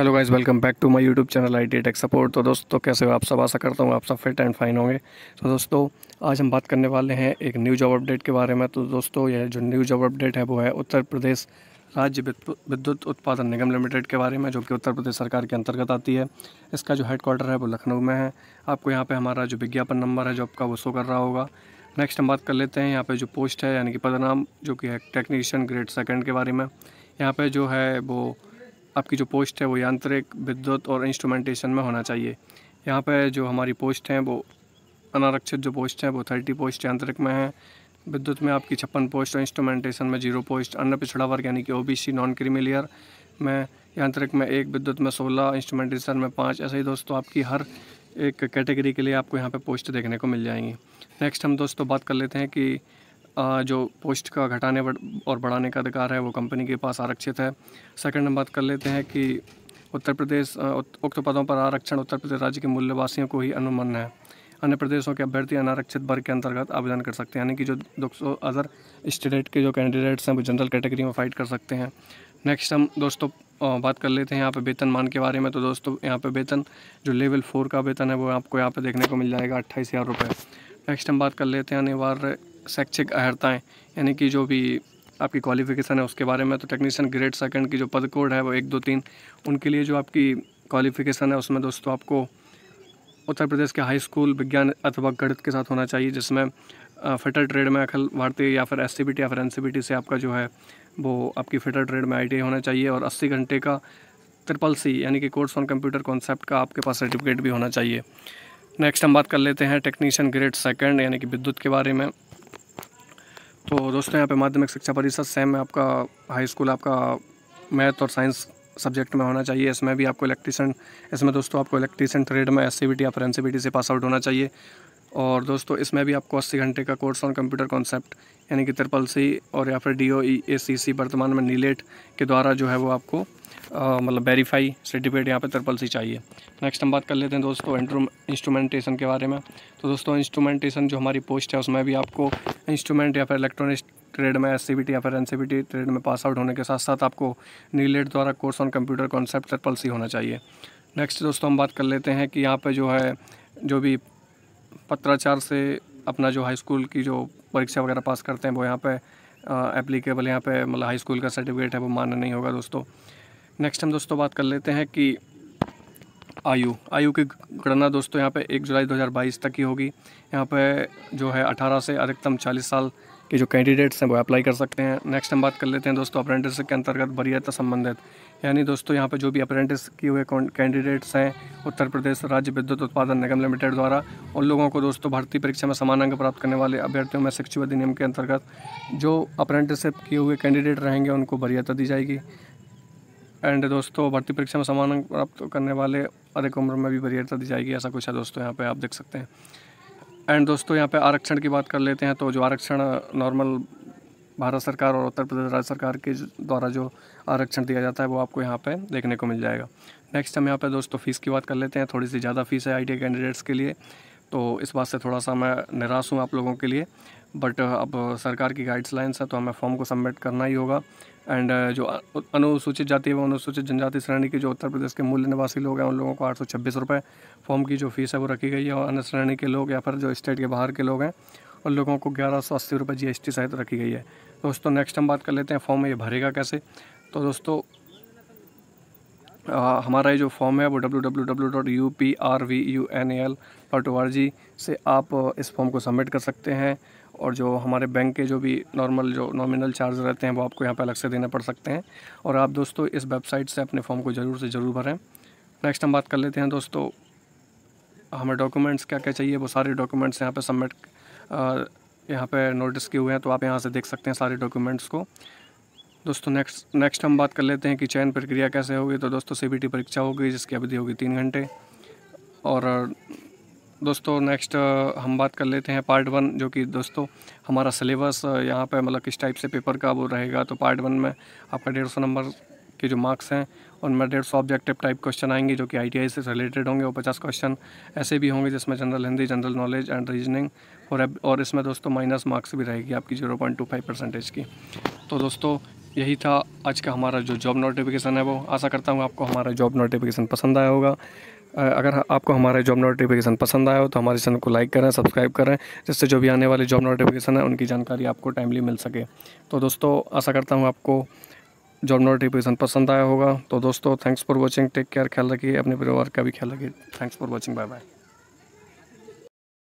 hello guys welcome back to my YouTube channel I T tech support तो दोस्तों कैसे हो आप सब आशा करता हूँ आप सब फिट एंड फाइन होंगे तो दोस्तों आज हम बात करने वाले हैं एक न्यू जॉब अपडेट के बारे में तो दोस्तों यह जो न्यू जॉब अपडेट है वो है उत्तर प्रदेश राज्य विद्युत उत्पादन निगम लिमिटेड के बारे में जो कि उत्तर प्रदेश सरकार के अंतर्गत आती है इसका जो हेडक्वार्टर है वो लखनऊ में है आपको यहाँ पर हमारा जो विज्ञापन नंबर है जो आपका वो शो कर रहा होगा नेक्स्ट हम बात कर लेते हैं यहाँ पर जो पोस्ट है यानी कि पदनाम जो कि है टेक्नीशियन ग्रेड सेकेंड के बारे में यहाँ पर जो है वो आपकी जो पोस्ट है वो यांत्रिक विद्युत और इंस्ट्रूमेंटेशन में होना चाहिए यहाँ पर जो हमारी पोस्ट हैं वो अनारक्षित जो पोस्ट हैं वो थर्टी पोस्ट यांत्रिक में हैं विद्युत में आपकी छप्पन पोस्ट और इंस्ट्रूमेंटेशन में जीरो पोस्ट अन्य पिछड़ा वर्ग यानी कि ओबीसी नॉन क्रीमिलियर में यांत्रिक में एक विद्युत में सोलह इंस्ट्रूमेंटेशन में पाँच ऐसे ही दोस्तों आपकी हर एक कैटेगरी के लिए आपको यहाँ पर पोस्ट देखने को मिल जाएंगी नेक्स्ट हम दोस्तों बात कर लेते हैं कि जो पोस्ट का घटाने और बढ़ाने का अधिकार है वो कंपनी के पास आरक्षित है सेकंड हम बात कर लेते हैं कि उत्तर प्रदेश उक्त पदों पर आरक्षण उत्तर प्रदेश राज्य के मूल्यवासियों को ही अनुमन है अन्य प्रदेशों के अभ्यर्थी अनारक्षित वर्ग के अंतर्गत आवेदन कर सकते हैं यानी कि जो दो सौ अदर स्टेट के जो कैंडिडेट्स हैं वो जनरल कैटेगरी में फाइट कर सकते हैं नेक्स्ट हम दोस्तों बात कर लेते हैं यहाँ पे वेतन मान के बारे में तो दोस्तों यहाँ पे वेतन जो लेवल फोर का वेतन है वो आपको यहाँ पे देखने को मिल जाएगा अट्ठाईस हज़ार रुपये नेक्स्ट हम बात कर लेते हैं अनिवार्य शैक्षिक अहर्ताएँ यानी कि जो भी आपकी क्वालिफ़िकेशन है उसके बारे में तो टेक्नीशियन ग्रेड सेकंड की जो पद कोड है वो एक दो तीन उनके लिए जो आपकी क्वालिफ़िकेशन है उसमें दोस्तों आपको उत्तर प्रदेश के हाई स्कूल विज्ञान अथवा गणित के साथ होना चाहिए जिसमें फिटर ट्रेड में अखिल भारतीय या फिर एस या फिर एन से आपका जो है वो आपकी फिटर ट्रेड में आई होना चाहिए और अस्सी घंटे का ट्रिपल सी यानी कि कोर्स ऑन कंप्यूटर कॉन्सेप्ट का आपके पास सर्टिफिकेट भी होना चाहिए नेक्स्ट हम बात कर लेते हैं टेक्नीशियन ग्रेड सेकंड यानी कि विद्युत के बारे में तो दोस्तों यहाँ पे माध्यमिक शिक्षा परिषद सेम में आपका हाई स्कूल आपका मैथ और साइंस सब्जेक्ट में होना चाहिए इसमें भी आपको इलेक्ट्रीशियन इसमें दोस्तों आपको इलेक्ट्रीशियन ट्रेड में एस या फिर एन से पास आउट होना चाहिए और दोस्तों इसमें भी आपको अस्सी घंटे का कोर्स ऑन कंप्यूटर कॉन्सेप्ट यानी कि त्रिपल सी और या फिर डी ओ ई ए सी सी वर्तमान में नीलेट e के द्वारा जो है वो आपको मतलब वेरीफाई सर्टिफिकेट यहाँ पे त्रिपल सी चाहिए नेक्स्ट हम बात कर लेते हैं दोस्तों इंस्ट्रूमेंटेशन के बारे में तो दोस्तों इंस्ट्रूमेंटेशन जो हमारी पोस्ट है उसमें भी आपको इंस्ट्रूमेंट या फिर इलेक्ट्रॉनिक्स ट्रेड में एस या फिर एन ट्रेड में पास आउट होने के साथ साथ आपको नीलेट द्वारा course on computer concept triple C होना चाहिए नेक्स्ट दोस्तों हम बात कर लेते हैं कि यहाँ पर जो है जो भी पत्राचार से अपना जो हाई स्कूल की जो परीक्षा वगैरह पास करते हैं वो यहाँ पर एप्लीकेबल यहाँ पे मतलब हाई स्कूल का सर्टिफिकेट है वो मान्य नहीं होगा दोस्तों नेक्स्ट हम दोस्तों बात कर लेते हैं कि आयु आयु की गणना दोस्तों यहाँ पे एक जुलाई 2022 तक की होगी यहाँ पे जो है 18 से अधिकतम 40 साल के जो कैंडिडेट्स हैं वो अप्लाई कर सकते हैं नेक्स्ट हम बात कर लेते हैं दोस्तों अप्रेंटिसशिप के अंतर्गत वरीयता संबंधित यानी दोस्तों यहाँ पर जो भी अप्रेंटिस किए हुए कैंडिडेट्स हैं उत्तर प्रदेश राज्य विद्युत उत्पादन निगम लिमिटेड द्वारा उन लोगों को दोस्तों भर्ती परीक्षा में समान अंक प्राप्त करने वाले अभ्यर्थियों में शिक्षा अधिनियम के अंतर्गत जो अप्रेंटिसशिप किए हुए कैंडिडेट रहेंगे उनको वरीयता दी जाएगी एंड दोस्तों भर्ती परीक्षा में समान प्राप्त करने वाले अधिक उम्र में भी वरीयता दी जाएगी ऐसा कुछ है दोस्तों यहाँ पे आप देख सकते हैं एंड दोस्तों यहाँ पे आरक्षण की बात कर लेते हैं तो जो आरक्षण नॉर्मल भारत सरकार और उत्तर प्रदेश राज्य सरकार के द्वारा जो आरक्षण दिया जाता है वो आपको यहाँ पे देखने को मिल जाएगा नेक्स्ट हम यहाँ पे दोस्तों फ़ीस की बात कर लेते हैं थोड़ी सी ज़्यादा फीस है आई e कैंडिडेट्स के लिए तो इस बात से थोड़ा सा मैं निराश हूँ आप लोगों के लिए बट अब सरकार की गाइडलाइंस है तो हमें फॉर्म को सबमिट करना ही होगा एंड uh, जो अनुसूचित जाति एवं अनुसूचित जनजाति श्रेणी के जो उत्तर प्रदेश के मूल निवासी लोग हैं उन लोगों को आठ सौ छब्बीस रुपये फॉर्म की जो फीस है वो रखी गई है और अन्य श्रेणी के लोग या फिर जो स्टेट के बाहर के लोग हैं उन लोगों को ग्यारह सौ अस्सी रुपये जी एस टी सहित रखी गई है दोस्तों नेक्स्ट हम बात कर लेते हैं फॉर्म में ये भरेगा कैसे तो दोस्तों आ, हमारा ये जो फॉर्म है वो W W W dot U P R V U N L dot O R G से आप इस फॉर्म को सबमिट कर सकते हैं और जो हमारे बैंक के जो भी नॉर्मल जो नॉमिनल चार्ज रहते हैं वो आपको यहाँ पर अलग से देने पड़ सकते हैं और आप दोस्तों इस वेबसाइट से अपने फॉर्म को ज़रूर से ज़रूर भरें नेक्स्ट हम बात कर लेते हैं दोस्तों हमें डॉक्यूमेंट्स क्या क्या चाहिए वो सारे डॉक्यूमेंट्स यहाँ पर सबमिट यहाँ पे नोटिस किए हुए हैं तो आप यहाँ से देख सकते हैं सारे डॉक्यूमेंट्स को दोस्तों नेक्स्ट नेक्स्ट हम बात कर लेते हैं कि चयन प्रक्रिया कैसे होगी तो दोस्तों सी परीक्षा होगी जिसकी अवधि होगी तीन घंटे और दोस्तों नेक्स्ट हम बात कर लेते हैं पार्ट वन जो कि दोस्तों हमारा सिलेबस यहाँ पे मतलब किस टाइप से पेपर का वो रहेगा तो पार्ट वन में आपका डेढ़ सौ नंबर के जो मार्क्स हैं उनमें डेढ़ सौ ऑब्जेक्टिव टाइप क्वेश्चन आएंगे जो कि आई से रिलेटेड होंगे और पचास क्वेश्चन ऐसे भी होंगे जिसमें general Hindi general knowledge and reasoning और और इसमें दोस्तों माइनस मार्क्स भी रहेगी आपकी zero point two five percentage की तो दोस्तों यही था आज का हमारा जो जॉब नोटिफिकेशन है वो आशा करता हूँ आपको हमारा जॉब नोटिफिकेशन पसंद आया होगा अगर आपको हमारा जॉब नोटिफिकेशन पसंद आया हो तो हमारे चैनल को लाइक करें सब्सक्राइब करें जिससे जो भी आने वाले जॉब नोटिफिकेशन है उनकी जानकारी आपको टाइमली मिल सके तो दोस्तों आशा करता हूँ आपको जॉब नोटिफिकेशन पसंद आया होगा तो दोस्तों thanks for watching take care ख्याल रखिए अपने परिवार का भी ख्याल रखिए thanks for watching bye bye